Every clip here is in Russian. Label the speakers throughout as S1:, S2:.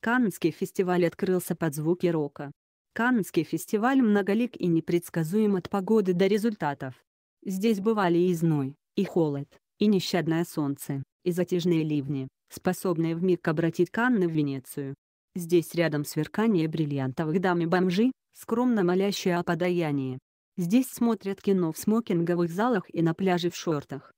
S1: Каннский фестиваль открылся под звуки рока. Каннский фестиваль многолик и непредсказуем от погоды до результатов. Здесь бывали и зной, и холод, и нещадное солнце, и затяжные ливни, способные вмиг обратить Канны в Венецию. Здесь рядом сверкание бриллиантовых дам и бомжи, скромно молящие о подаянии. Здесь смотрят кино в смокинговых залах и на пляже в шортах.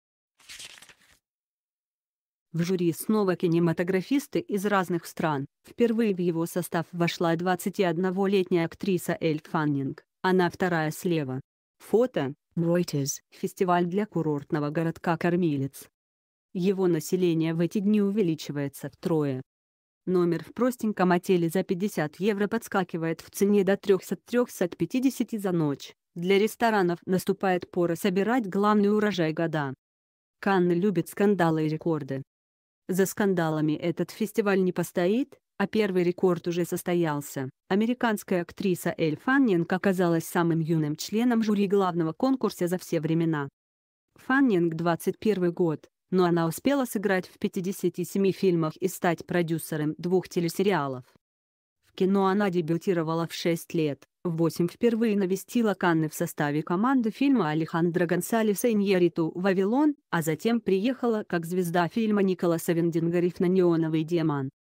S1: В жюри снова кинематографисты из разных стран. Впервые в его состав вошла 21-летняя актриса Эль Фаннинг, она вторая слева. Фото Reuters. Фестиваль для курортного городка Кормилец. Его население в эти дни увеличивается втрое. Номер в простеньком отеле за 50 евро подскакивает в цене до 300-350 за ночь. Для ресторанов наступает пора собирать главный урожай года. Канны любит скандалы и рекорды. За скандалами этот фестиваль не постоит, а первый рекорд уже состоялся. Американская актриса Эль Фаннинг оказалась самым юным членом жюри главного конкурса за все времена. Фаннинг 21 год, но она успела сыграть в 57 фильмах и стать продюсером двух телесериалов. Но она дебютировала в 6 лет, в 8 впервые навестила Канны в составе команды фильма Алехандро Гонсалеса «Иньериту Вавилон», а затем приехала как звезда фильма Николаса на «Неоновый демон».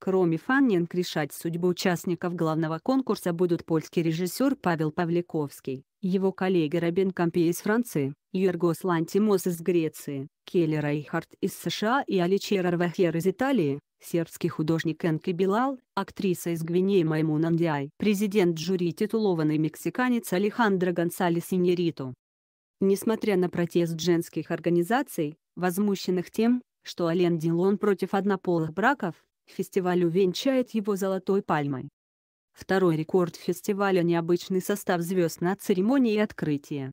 S1: Кроме Фаннинг решать судьбу участников главного конкурса будут польский режиссер Павел Павликовский, его коллеги Робин Кампи из Франции, Юргос Лантимос из Греции, Келли Рейхард из США и Аличера Арвахер из Италии, сербский художник Энки Билал, актриса из Гвинеи Майму Нандиай, президент жюри титулованный мексиканец Алехандро Гонсалес Иньериту. Несмотря на протест женских организаций, возмущенных тем, что Ален Дилон против однополых браков, фестиваль увенчает его золотой пальмой. Второй рекорд фестиваля – необычный состав звезд на церемонии открытия.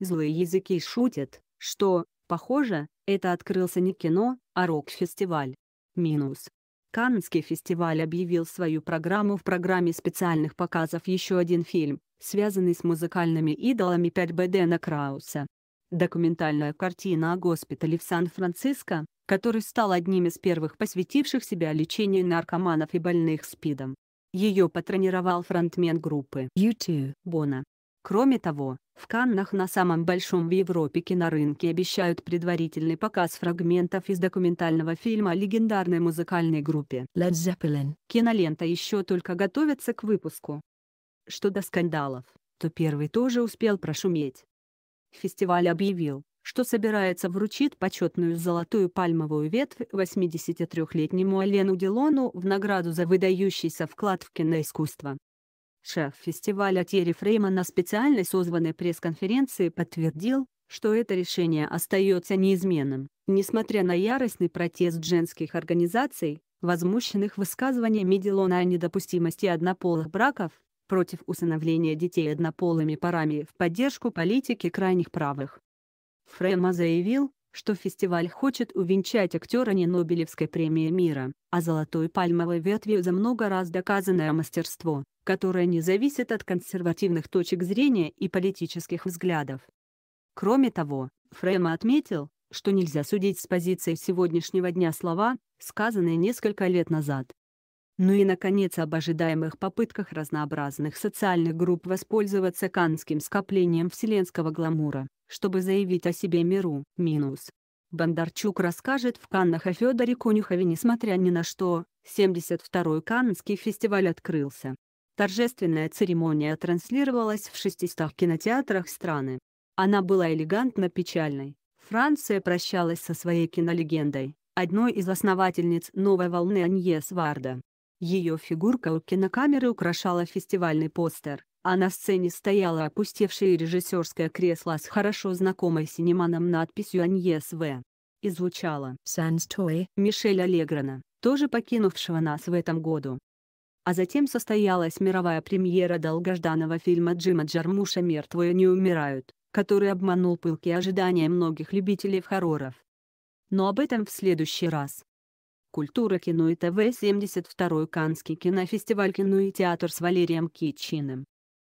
S1: Злые языки шутят, что, похоже, это открылся не кино, а рок-фестиваль. Минус. Каннский фестиваль объявил свою программу в программе специальных показов еще один фильм, связанный с музыкальными идолами 5Б Дэна Крауса. Документальная картина о госпитале в Сан-Франциско, который стал одним из первых посвятивших себя лечению наркоманов и больных СПИДом. Ее потренировал фронтмен группы U2 Бона. Кроме того, в Каннах на самом большом в Европе кинорынке обещают предварительный показ фрагментов из документального фильма о легендарной музыкальной группе Led Zeppelin. Кинолента еще только готовится к выпуску. Что до скандалов, то первый тоже успел прошуметь. Фестиваль объявил, что собирается вручить почетную золотую пальмовую ветвь 83-летнему Алену Делону в награду за выдающийся вклад в киноискусство. Шеф фестиваля Терри Фрейма на специальной созванной пресс-конференции подтвердил, что это решение остается неизменным, несмотря на яростный протест женских организаций, возмущенных высказываниями Дилона о недопустимости однополых браков, против усыновления детей однополыми парами в поддержку политики крайних правых. Фрейма заявил, что фестиваль хочет увенчать актера не Нобелевской премией мира, а золотой пальмовой ветвью за много раз доказанное мастерство, которое не зависит от консервативных точек зрения и политических взглядов. Кроме того, Фрейма отметил, что нельзя судить с позиции сегодняшнего дня слова, сказанные несколько лет назад. Ну и, наконец, об ожидаемых попытках разнообразных социальных групп воспользоваться канским скоплением вселенского гламура, чтобы заявить о себе миру. Минус. Бондарчук расскажет в Каннах о Федоре Конюхове несмотря ни на что, 72-й Каннский фестиваль открылся. Торжественная церемония транслировалась в 600 кинотеатрах страны. Она была элегантно печальной. Франция прощалась со своей кинолегендой, одной из основательниц новой волны Аньес Варда. Ее фигурка у кинокамеры украшала фестивальный постер, а на сцене стояло опустевшее режиссерское кресло с хорошо знакомой синеманом надписью «Аньес В». И звучало «Санстуэй» Мишеля Леграна, тоже покинувшего нас в этом году. А затем состоялась мировая премьера долгожданного фильма Джима Джармуша «Мертвые не умирают», который обманул пылкие ожидания многих любителей хорроров. Но об этом в следующий раз. Культура кино и ТВ 72-й Каннский кинофестиваль кино и театр с Валерием Кичиным.